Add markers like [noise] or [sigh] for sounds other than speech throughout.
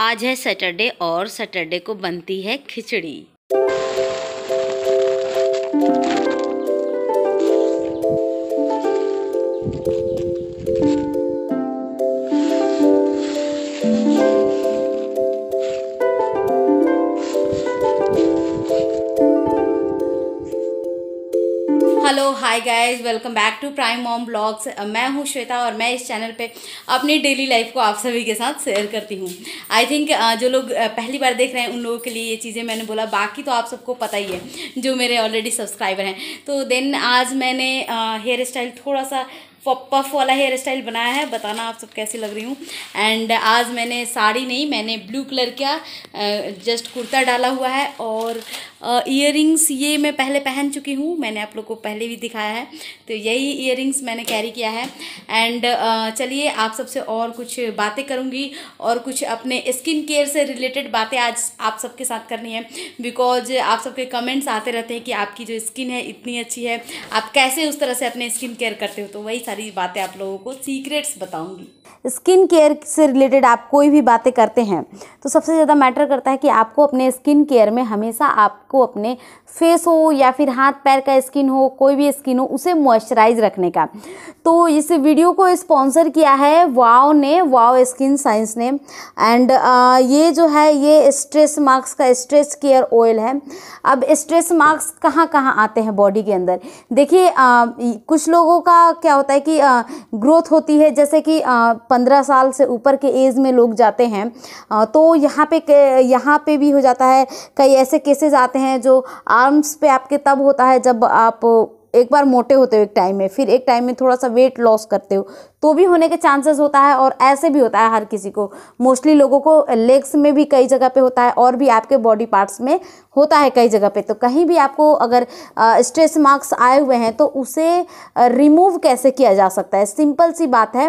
आज है सैटरडे और सैटरडे को बनती है khichdi hi guys welcome back to prime mom blogs मैं हूँ श्वेता और मैं इस चैनल पे अपनी डेली लाइफ को आप सभी के साथ शेयर करती हूँ आई थिंक जो लोग uh, पहली बार देख रहे हैं उन लोगों के लिए ये चीज़ें मैंने बोला बाकी तो आप सबको पता ही है जो मेरे ऑलरेडी सब्सक्राइबर हैं तो देन आज मैंने हेयर स्टाइल थोड़ा सा पफ वाला हेयर स्टाइल बनाया है बताना आप सब कैसी लग रही हूँ एंड आज मैंने साड़ी नहीं मैंने ब्लू कलर का जस्ट कुर्ता डाला हुआ है और ईयर ये मैं पहले पहन चुकी हूँ मैंने आप लोग को पहले भी दिखाया है तो यही ईयर मैंने कैरी किया है एंड uh, चलिए आप सबसे और कुछ बातें करूँगी और कुछ अपने स्किन केयर से रिलेटेड बातें आज आप सबके साथ करनी है बिकॉज आप सबके कमेंट्स आते रहते हैं कि आपकी जो स्किन है इतनी अच्छी है आप कैसे उस तरह से अपने स्किन केयर करते हो तो वही सारी बातें आप लोगों को सीक्रेट्स बताऊँगी स्किन केयर से रिलेटेड आप कोई भी बातें करते हैं तो सबसे ज़्यादा मैटर करता है कि आपको अपने स्किन केयर में हमेशा आप आपको अपने फेस हो या फिर हाथ पैर का स्किन हो कोई भी स्किन हो उसे मॉइस्चराइज रखने का तो इस वीडियो को स्पॉन्सर किया है वाओ ने वाओ स्किन साइंस ने एंड ये जो है ये स्ट्रेस मार्क्स का स्ट्रेस केयर ऑयल है अब स्ट्रेस मार्क्स कहाँ कहाँ आते हैं बॉडी के अंदर देखिए कुछ लोगों का क्या होता है कि आ, ग्रोथ होती है जैसे कि पंद्रह साल से ऊपर के एज में लोग जाते हैं आ, तो यहाँ पे यहाँ पे भी हो जाता है कई ऐसे केसेस आते हैं जाते हैं जो आर्म्स पे आपके तब होता है जब आप एक बार मोटे होते हो एक टाइम में फिर एक टाइम में थोड़ा सा वेट लॉस करते हो तो भी होने के चांसेस होता है और ऐसे भी होता है हर किसी को मोस्टली लोगों को लेग्स में भी कई जगह पे होता है और भी आपके बॉडी पार्ट्स में होता है कई जगह पे तो कहीं भी आपको अगर स्ट्रेस मार्क्स आए हुए हैं तो उसे रिमूव कैसे किया जा सकता है सिंपल सी बात है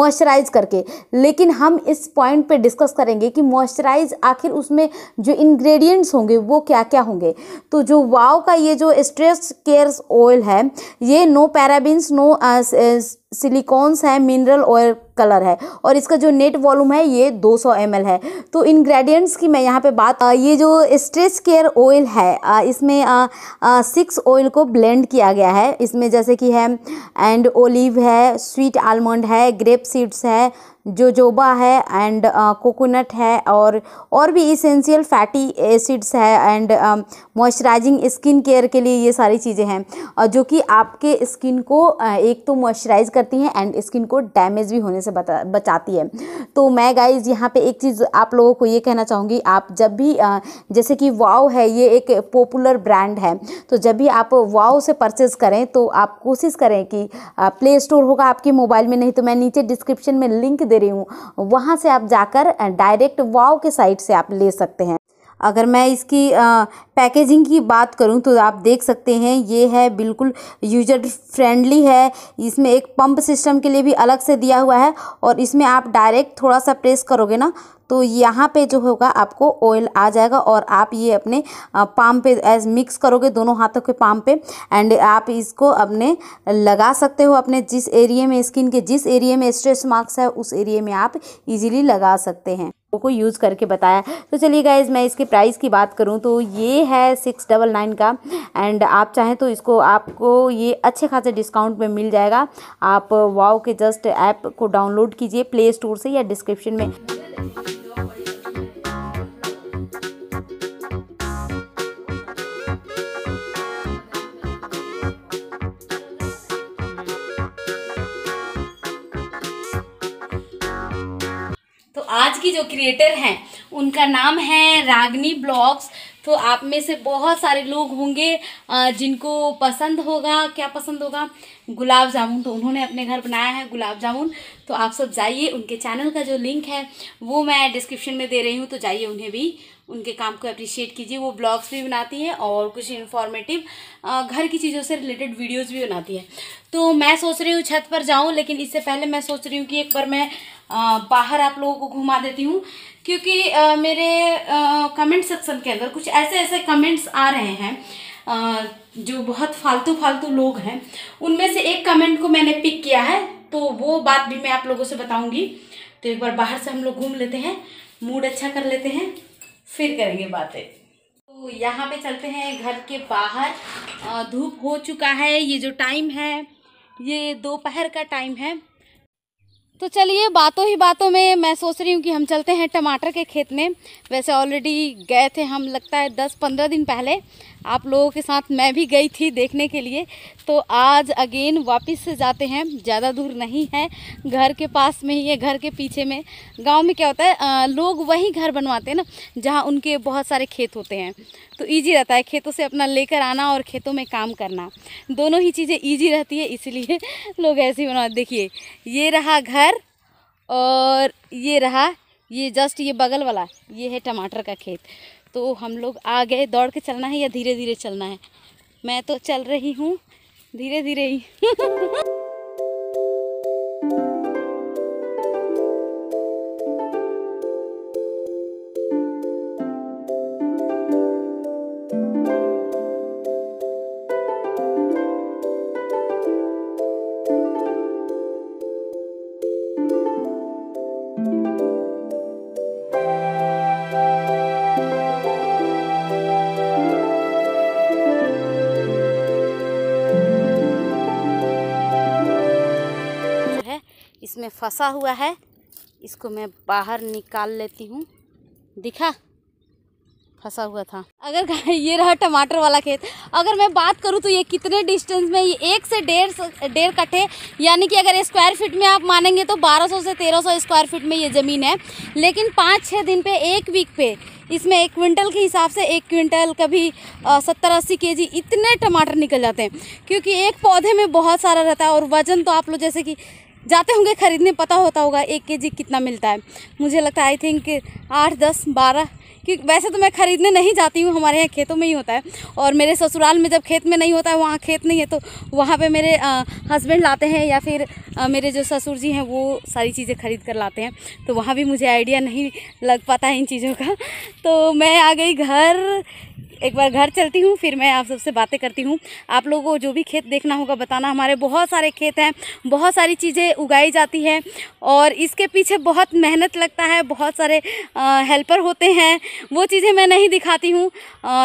मॉइस्चराइज करके लेकिन हम इस पॉइंट पे डिस्कस करेंगे कि मॉइस्चराइज आखिर उसमें जो इंग्रेडिएंट्स होंगे वो क्या क्या होंगे तो जो वाव का ये जो स्ट्रेस केयर्स ऑयल है ये नो पैराबिन्स नो सिलिकॉन्स हैं मिनरल ऑयल कलर है और इसका जो नेट वॉल्यूम है ये 200 एम है तो इंग्रेडिएंट्स की मैं यहाँ पे बात आ, ये जो स्ट्रेस केयर ऑयल है आ, इसमें आ, आ, सिक्स ऑयल को ब्लेंड किया गया है इसमें जैसे कि है एंड ओलिव है स्वीट आलमंड है ग्रेप सीड्स है जोजोबा है एंड कोकोनट uh, है और और भी इसेंशियल फैटी एसिड्स है एंड मॉइस्चराइजिंग स्किन केयर के लिए ये सारी चीज़ें हैं uh, जो कि आपके स्किन को uh, एक तो मॉइस्चराइज करती हैं एंड स्किन को डैमेज भी होने से बता बचाती है तो मैं गाइज यहाँ पे एक चीज़ आप लोगों को ये कहना चाहूँगी आप जब भी जैसे कि वाओ है ये एक पॉपुलर ब्रांड है तो जब भी आप वाओ से परचेज़ करें तो आप कोशिश करें कि प्ले स्टोर होगा आपके मोबाइल में नहीं तो मैं नीचे डिस्क्रिप्शन में लिंक दे रही हूँ वहाँ से आप जाकर डायरेक्ट वाव के साइट से आप ले सकते हैं अगर मैं इसकी पैकेजिंग की बात करूं तो आप देख सकते हैं ये है बिल्कुल यूजर फ्रेंडली है इसमें एक पंप सिस्टम के लिए भी अलग से दिया हुआ है और इसमें आप डायरेक्ट थोड़ा सा प्रेस करोगे ना तो यहाँ पे जो होगा आपको ऑयल आ जाएगा और आप ये अपने पाम पे एज मिक्स करोगे दोनों हाथों के पाम पे एंड आप इसको अपने लगा सकते हो अपने जिस एरिए में स्किन के जिस एरिए में स्ट्रेस मार्क्स है उस एरिए में आप इजीली लगा सकते हैं को यूज़ करके बताया तो चलिए गाइज मैं इसके प्राइस की बात करूँ तो ये है सिक्स डबल नाइन का एंड आप चाहें तो इसको आपको ये अच्छे खासे डिस्काउंट में मिल जाएगा आप वाओ के जस्ट ऐप को डाउनलोड कीजिए प्ले स्टोर से या डिस्क्रिप्शन में की जो क्रिएटर हैं उनका नाम है रागनी ब्लॉग्स तो आप में से बहुत सारे लोग होंगे जिनको पसंद होगा क्या पसंद होगा गुलाब जामुन तो उन्होंने अपने घर बनाया है गुलाब जामुन तो आप सब जाइए उनके चैनल का जो लिंक है वो मैं डिस्क्रिप्शन में दे रही हूँ तो जाइए उन्हें भी उनके काम को अप्रिशिएट कीजिए वो ब्लॉग्स भी बनाती हैं और कुछ इन्फॉर्मेटिव घर की चीज़ों से रिलेटेड वीडियोज़ भी बनाती है तो मैं सोच रही हूँ छत पर जाऊँ लेकिन इससे पहले मैं सोच रही हूँ कि एक बार मैं बाहर आप लोगों को घुमा देती हूँ क्योंकि मेरे कमेंट सेक्शन के अंदर कुछ ऐसे ऐसे कमेंट्स आ रहे हैं जो बहुत फालतू फालतू लोग हैं उनमें से एक कमेंट को मैंने पिक किया है तो वो बात भी मैं आप लोगों से बताऊंगी तो एक बार बाहर से हम लोग घूम लेते हैं मूड अच्छा कर लेते हैं फिर करेंगे बातें तो यहाँ पे चलते हैं घर के बाहर धूप हो चुका है ये जो टाइम है ये दोपहर का टाइम है तो चलिए बातों ही बातों में मैं सोच रही हूँ कि हम चलते हैं टमाटर के खेत में वैसे ऑलरेडी गए थे हम लगता है दस पंद्रह दिन पहले आप लोगों के साथ मैं भी गई थी देखने के लिए तो आज अगेन वापस से जाते हैं ज़्यादा दूर नहीं है घर के पास में ही है घर के पीछे में गांव में क्या होता है आ, लोग वही घर बनवाते हैं ना जहाँ उनके बहुत सारे खेत होते हैं तो ईजी रहता है खेतों से अपना लेकर आना और खेतों में काम करना दोनों ही चीज़ें ईजी रहती है इसलिए [laughs] लोग ऐसे ही बना देखिए ये रहा घर और ये रहा ये जस्ट ये बगल वाला ये है टमाटर का खेत तो हम लोग आ गए दौड़ के चलना है या धीरे धीरे चलना है मैं तो चल रही हूँ धीरे धीरे ही [laughs] फंसा हुआ है इसको मैं बाहर निकाल लेती हूँ दिखा फंसा हुआ था अगर [laughs] ये रहा टमाटर वाला खेत अगर मैं बात करूँ तो ये कितने डिस्टेंस में ये एक से डेढ़ डेढ़ कट्ठे यानी कि अगर स्क्वायर फीट में आप मानेंगे तो 1200 से 1300 स्क्वायर फीट में ये ज़मीन है लेकिन पाँच छः दिन पे एक वीक पे इसमें एक क्विंटल के हिसाब से एक क्विंटल कभी सत्तर अस्सी के जी इतने टमाटर निकल जाते हैं क्योंकि एक पौधे में बहुत सारा रहता है और वज़न तो आप लोग जैसे कि जाते होंगे ख़रीदने पता होता होगा एक के जी कितना मिलता है मुझे लगता है आई थिंक आठ दस बारह कि वैसे तो मैं ख़रीदने नहीं जाती हूँ हमारे यहाँ खेतों में ही होता है और मेरे ससुराल में जब खेत में नहीं होता है वहाँ खेत नहीं है तो वहाँ पे मेरे हस्बैंड लाते हैं या फिर आ, मेरे जो ससुर जी हैं वो सारी चीज़ें खरीद कर लाते हैं तो वहाँ भी मुझे आइडिया नहीं लग पाता है इन चीज़ों का [laughs] तो मैं आ गई घर एक बार घर चलती हूँ फिर मैं आप सबसे बातें करती हूँ आप लोगों को जो भी खेत देखना होगा बताना हमारे बहुत सारे खेत हैं बहुत सारी चीज़ें उगाई जाती है और इसके पीछे बहुत मेहनत लगता है बहुत सारे आ, हेल्पर होते हैं वो चीज़ें मैं नहीं दिखाती हूँ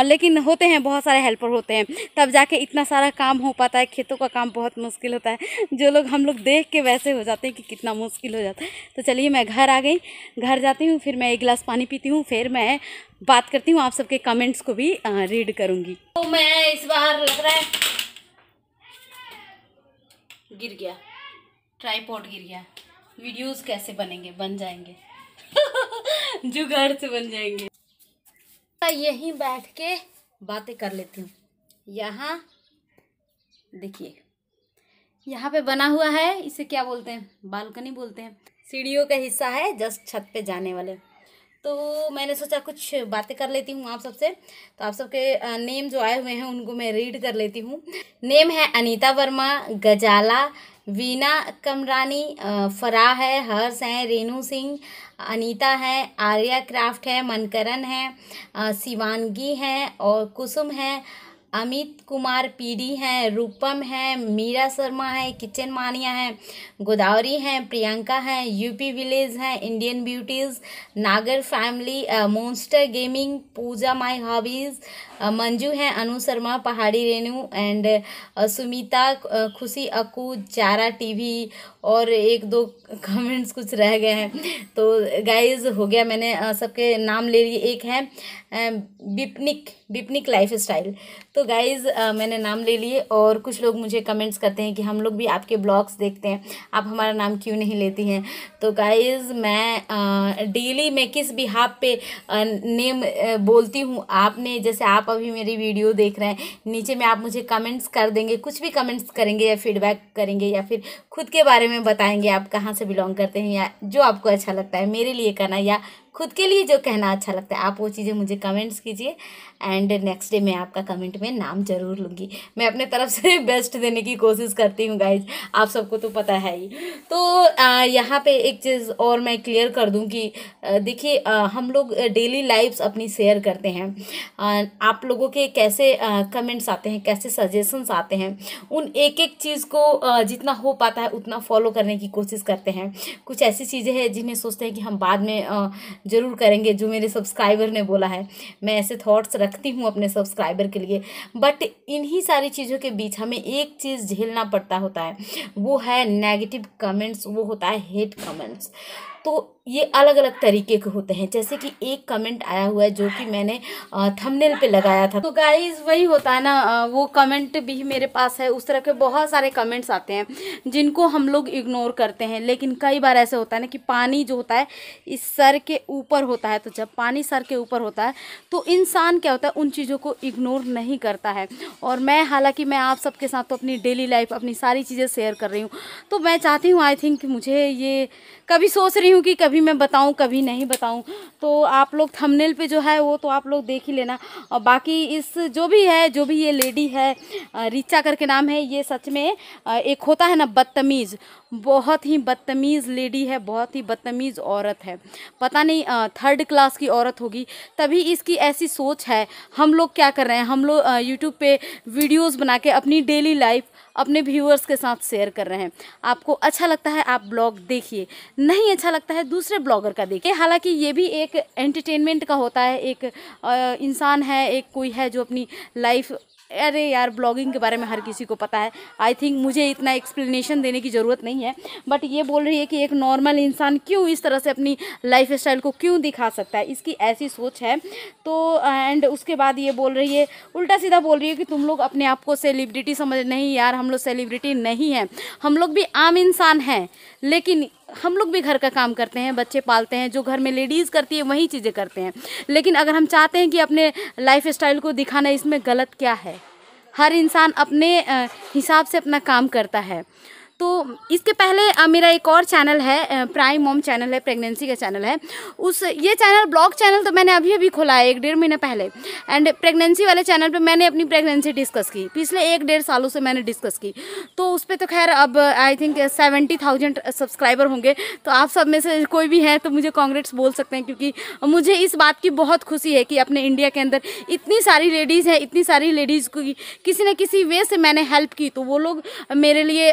लेकिन होते हैं बहुत सारे हेल्पर होते हैं तब जाके इतना सारा काम हो पाता है खेतों का काम बहुत मुश्किल होता है जो लोग हम लोग देख के वैसे हो जाते हैं कि कितना मुश्किल हो जाता है तो चलिए मैं घर आ गई घर जाती हूँ फिर मैं एक गिलास पानी पीती हूँ फिर मैं बात करती हूँ आप सबके कमेंट्स को भी रीड करूंगी तो मैं इस बार लग रहा है गिर गया ट्राईपोर्ट गिर गया वीडियोस कैसे बनेंगे बन जाएंगे [laughs] जुगाड़ से बन जाएंगे यही बैठ के बातें कर लेती हूँ यहाँ देखिए यहाँ पे बना हुआ है इसे क्या बोलते हैं बालकनी बोलते हैं सीढ़ियों का हिस्सा है जस्ट छत पे जाने वाले तो मैंने सोचा कुछ बातें कर लेती हूँ आप सबसे तो आप सबके नेम जो आए हुए हैं उनको मैं रीड कर लेती हूँ नेम है अनीता वर्मा गजाला वीना कमरानी फराह है हर्ष है रेनू सिंह अनीता है आर्या क्राफ्ट है मनकरण है शिवानगी है और कुसुम है अमित कुमार पीडी हैं रूपम हैं मीरा शर्मा हैं किचन मानिया हैं गोदावरी हैं प्रियंका हैं यूपी विलेज हैं Indian beauties Nagar family monster gaming Pooja my hobbies Manju हैं अनु शर्मा पहाड़ी रेणु एंड सुमिता खुशी अकू चारा टीवी और एक दो कमेंट्स कुछ रह गए हैं तो गाइज हो गया मैंने सबके नाम ले लिए एक है बिपनिक बिपनिक लाइफ स्टाइल तो गाइज मैंने नाम ले लिए और कुछ लोग मुझे कमेंट्स करते हैं कि हम लोग भी आपके ब्लॉग्स देखते हैं आप हमारा नाम क्यों नहीं लेती हैं तो गाइज मैं डेली मैं किस बिहाब पे नेम बोलती हूँ आपने जैसे आप अभी मेरी वीडियो देख रहे हैं नीचे में आप मुझे कमेंट्स कर देंगे कुछ भी कमेंट्स करेंगे या फीडबैक करेंगे या फिर खुद के बारे में में बताएंगे आप कहाँ से बिलोंग करते हैं या जो आपको अच्छा लगता है मेरे लिए करना या खुद के लिए जो कहना अच्छा लगता है आप वो चीज़ें मुझे कमेंट्स कीजिए एंड नेक्स्ट डे मैं आपका कमेंट में नाम ज़रूर लूँगी मैं अपने तरफ से बेस्ट [laughs] देने की कोशिश करती हूँ गाइज आप सबको तो पता है ही तो यहाँ पे एक चीज़ और मैं क्लियर कर दूँ कि देखिए हम लोग डेली लाइफ्स अपनी शेयर करते हैं आप लोगों के कैसे कमेंट्स आते हैं कैसे सजेशंस आते हैं उन एक एक चीज़ को जितना हो पाता है उतना फॉलो करने की कोशिश करते हैं कुछ ऐसी चीज़ें हैं जिन्हें सोचते हैं कि हम बाद में ज़रूर करेंगे जो मेरे सब्सक्राइबर ने बोला है मैं ऐसे थॉट्स रखती हूँ अपने सब्सक्राइबर के लिए बट इन्हीं सारी चीज़ों के बीच हमें एक चीज़ झेलना पड़ता होता है वो है नेगेटिव कमेंट्स वो होता है हेट कमेंट्स तो ये अलग अलग तरीके के होते हैं जैसे कि एक कमेंट आया हुआ है जो कि मैंने थंबनेल पे लगाया था तो गाइस वही होता है ना वो कमेंट भी मेरे पास है उस तरह के बहुत सारे कमेंट्स आते हैं जिनको हम लोग इग्नोर करते हैं लेकिन कई बार ऐसे होता है ना कि पानी जो होता है इस सर के ऊपर होता है तो जब पानी सर के ऊपर होता है तो इंसान क्या होता है उन चीज़ों को इग्नोर नहीं करता है और मैं हालाँकि मैं आप सबके साथ तो अपनी डेली लाइफ अपनी सारी चीज़ें शेयर कर रही हूँ तो मैं चाहती हूँ आई थिंक मुझे ये कभी सोच रही हूँ कि कभी कभी मैं बताऊं कभी नहीं बताऊं तो आप लोग थंबनेल पे जो है वो तो आप लोग देख ही लेना और बाकी इस जो भी है जो भी ये लेडी है रिचा करके नाम है ये सच में एक होता है ना बदतमीज़ बहुत ही बदतमीज़ लेडी है बहुत ही बदतमीज़ औरत है पता नहीं थर्ड क्लास की औरत होगी तभी इसकी ऐसी सोच है हम लोग क्या कर रहे हैं हम लोग यूट्यूब पर वीडियोज बना के अपनी डेली लाइफ अपने व्यूअर्स के साथ शेयर कर रहे हैं आपको अच्छा लगता है आप ब्लॉग देखिए नहीं अच्छा लगता है दूसरे दूसरे ब्लॉगर का देखें हालांकि ये भी एक एंटरटेनमेंट का होता है एक इंसान है एक कोई है जो अपनी लाइफ अरे यार ब्लॉगिंग के बारे में हर किसी को पता है आई थिंक मुझे इतना एक्सप्लेनेशन देने की ज़रूरत नहीं है बट ये बोल रही है कि एक नॉर्मल इंसान क्यों इस तरह से अपनी लाइफ स्टाइल को क्यों दिखा सकता है इसकी ऐसी सोच है तो एंड उसके बाद ये बोल रही है उल्टा सीधा बोल रही है कि तुम लोग अपने आप को सेलिब्रिटी समझ नहीं यार हम लोग सेलिब्रिटी नहीं हैं हम लोग भी आम इंसान हैं लेकिन हम लोग भी घर का काम करते हैं बच्चे पालते हैं जो घर में लेडीज़ करती है वही चीज़ें करते हैं लेकिन अगर हम चाहते हैं कि अपने लाइफ स्टाइल को दिखाना इसमें गलत क्या है हर इंसान अपने हिसाब से अपना काम करता है तो इसके पहले मेरा एक और चैनल है प्राइम मोम चैनल है प्रेगनेंसी का चैनल है उस ये चैनल ब्लॉग चैनल तो मैंने अभी अभी खोला है एक डेढ़ महीने पहले एंड प्रेगनेंसी वाले चैनल पर मैंने अपनी प्रेगनेंसी डिस्कस की पिछले एक डेढ़ सालों से मैंने डिस्कस की तो उस पर तो खैर अब I think seventy thousand subscriber होंगे तो आप सब में से कोई भी हैं तो मुझे कॉन्ग्रेट्स बोल सकते हैं क्योंकि मुझे इस बात की बहुत खुशी है कि अपने इंडिया के अंदर इतनी सारी लेडीज़ हैं इतनी सारी लेडीज़ को किसी न किसी वे से मैंने हेल्प की तो वो लोग मेरे लिए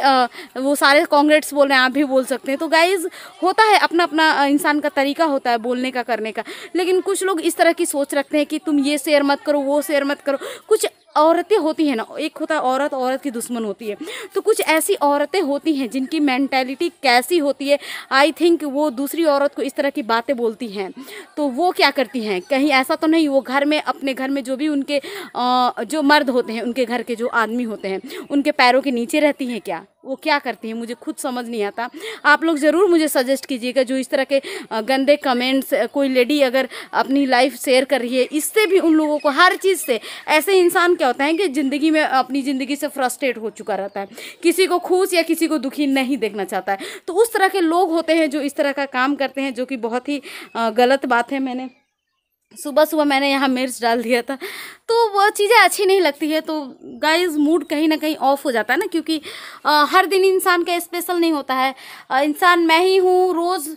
वो सारे कांग्रेस बोल रहे हैं आप भी बोल सकते हैं तो गाइज होता है अपना अपना इंसान का तरीका होता है बोलने का करने का लेकिन कुछ लोग इस तरह की सोच रखते हैं कि तुम ये शेयर मत करो वो शेयर मत करो कुछ औरतें होती हैं ना एक होता है औरत औरत की दुश्मन होती है तो कुछ ऐसी औरतें होती हैं जिनकी मैंटेलिटी कैसी होती है आई थिंक वो दूसरी औरत को इस तरह की बातें बोलती हैं तो वो क्या करती हैं कहीं ऐसा तो नहीं वो घर में अपने घर में जो भी उनके जो मर्द होते हैं उनके घर के जो आदमी होते हैं उनके पैरों के नीचे रहती हैं क्या वो क्या करती हैं मुझे खुद समझ नहीं आता आप लोग ज़रूर मुझे सजेस्ट कीजिएगा जो इस तरह के गंदे कमेंट्स कोई लेडी अगर अपनी लाइफ शेयर कर रही है इससे भी उन लोगों को हर चीज़ से ऐसे इंसान क्या होता है कि ज़िंदगी में अपनी ज़िंदगी से फ्रस्ट्रेट हो चुका रहता है किसी को खुश या किसी को दुखी नहीं देखना चाहता है तो उस तरह के लोग होते हैं जो इस तरह का काम करते हैं जो कि बहुत ही गलत बात है मैंने सुबह सुबह मैंने यहाँ मिर्च डाल दिया था तो वह चीज़ें अच्छी नहीं लगती है तो गाइस मूड कहीं ना कहीं ऑफ हो जाता है ना क्योंकि आ, हर दिन इंसान का स्पेशल नहीं होता है इंसान मैं ही हूँ रोज़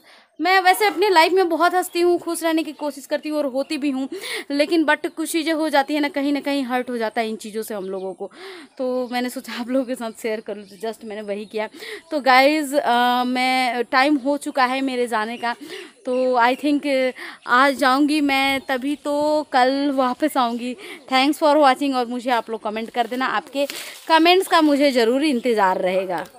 मैं वैसे अपनी लाइफ में बहुत हंसती हूँ खुश रहने की कोशिश करती हूँ और होती भी हूँ लेकिन बट कुछ चीज़ें हो जाती है ना कहीं ना कहीं हर्ट हो जाता है इन चीज़ों से हम लोगों को तो मैंने सोचा आप लोगों के साथ शेयर कर लूँ तो जस्ट मैंने वही किया तो गाइज़ मैं टाइम हो चुका है मेरे जाने का तो आई थिंक आज जाऊँगी मैं तभी तो कल वापस आऊँगी थैंक्स फॉर वॉचिंग और मुझे आप लोग कमेंट कर देना आपके कमेंट्स का मुझे ज़रूर इंतज़ार रहेगा